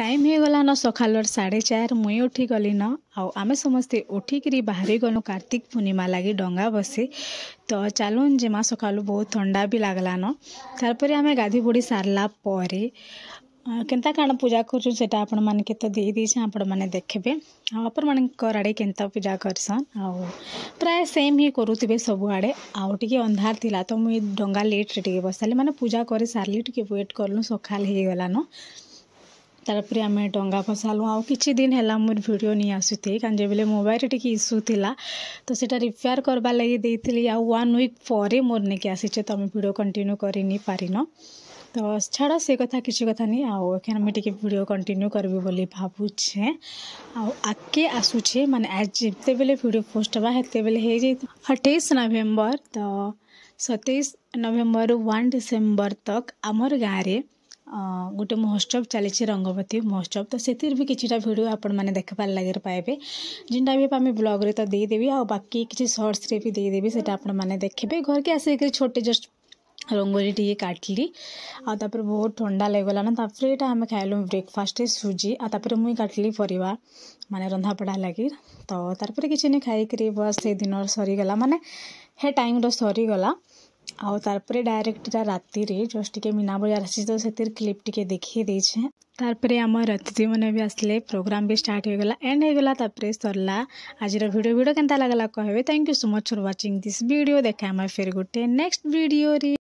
time ହେଇଗଲାନ ସକାଳର ସାଢ଼େ ଚାରି ମୁଇଁ ଉଠିଗଲିନ ଆଉ ଆମେ ସମସ୍ତେ ଉଠିକିରି ବାହାରିଗଲୁ କାର୍ତ୍ତିକ ପୂର୍ଣ୍ଣିମା ଲାଗି ଡଙ୍ଗା ବସି ତ ଚାଲୁନ୍ ଜିମା ସକାଳୁ ବହୁତ ଥଣ୍ଡା ବି ଲାଗ୍ଲାନ ତାପରେ ଆମେ ଗାଧି ବୁଡ଼ି ସାରିଲା ପରେ କେନ୍ତା କାଣା ପୂଜା କରୁଛୁ ସେଟା ଆପଣମାନଙ୍କୁ ତ ଦେଇ ଦେଇଛେ ଆପଣମାନେ ଦେଖିବେ ଆଉ ଆପଣମାନଙ୍କର ଆଡ଼େ କେନ୍ତା ପୂଜା କରସନ୍ ଆଉ ପ୍ରାୟ ସେମ୍ ହିଁ କରୁଥିବେ ସବୁଆଡ଼େ ଆଉ ଟିକେ ଅନ୍ଧାର ଥିଲା ତ ମୁଇଁ ଡଙ୍ଗା ଲେଟ୍ରେ ଟିକେ ବସାଲି ମାନେ ପୂଜା କରି ସାରିଲି ଟିକେ ୱେଟ୍ କଲୁ ସକାଳ ହେଇଗଲାନ तरप आम डा फसालू आउ किसी दिन है मोर भिड नहीं आसती कारण जब मोबाइल टी इश्यू थी तो सीटा रिपेयर करवा लगे दे वन विक मोर नहीं कि आसीचे तो भिड भिडियो कंटिन्यू कर पारिन तो छाड़ से कथा किसी कथ नहीं आम टे भिड कंटिन्यू करी बोली भावुचे आगे आसूचे मान आज जिते बेले भिड पोस्ट हाँ से अठाई नवेम्बर तो सतैश नवेम्बर वन डिसेम्बर तक आम गाँव में ଗୋଟେ ମହୋତ୍ସବ ଚାଲିଛି ରଙ୍ଗବତୀ ମହୋତ୍ସବ ତ ସେଥିରେ ବି କିଛିଟା ଭିଡ଼ିଓ ଆପଣମାନେ ଦେଖିବାର ଲାଗିରେ ପାଇବେ ଯେନ୍ଟା ବି ଆମେ ବ୍ଲଗ୍ରେ ତ ଦେଇଦେବି ଆଉ ବାକି କିଛି ସର୍ଟସ୍ରେ ବି ଦେଇଦେବି ସେଇଟା ଆପଣମାନେ ଦେଖିବେ ଘରକେ ଆସିକରି ଛୋଟେ ଜଷ୍ଟ ରଙ୍ଗୋଲି ଟିକେ କାଟିଲି ଆଉ ତାପରେ ବହୁତ ଥଣ୍ଡା ଲାଗିଗଲା ନା ତାପରେ ଏଇଟା ଆମେ ଖାଇଲୁ ବ୍ରେକଫାଷ୍ଟରେ ସୁଜି ଆଉ ତାପରେ ମୁଇଁ କାଟିଲି ପରିବା ମାନେ ରନ୍ଧାପଡ଼ା ଲାଗି ତ ତାପରେ କିଛି ନି ଖାଇକିରି ବସ୍ ସେଇ ଦିନର ସରିଗଲା ମାନେ ହେ ଟାଇମ୍ର ସରିଗଲା ଆଉ ତାର୍ପରେ ଡାଇରେକ୍ଟ ଇଟା ରାତିରେ ଜଷ୍ଟ ଟିକେ ମୀନା ବଜାର ଆସିଛି ତ ସେଥିର୍ କ୍ଲିପ୍ ଟିକେ ଦେଖେଇ ଦେଇଛେଁ ତାପରେ ଆମର ଅତିଥିମାନେ ବି ଆସିଲେ ପ୍ରୋଗ୍ରାମ୍ ବି ଷ୍ଟାର୍ଟ ହେଇଗଲା ଏଣ୍ଡ ହେଇଗଲା ତାପରେ ସରିଲା ଆଜିର ଭିଡ଼ିଓ ଭିଡ଼ିଓ କେନ୍ତା ଲାଗ୍ଲା କହିବେ thank you so much for watching this video ଦେଖା ଆମେ ଫେର୍ ଗୋଟେ ନେକ୍ସଟ ଭିଡ଼ିଓରେ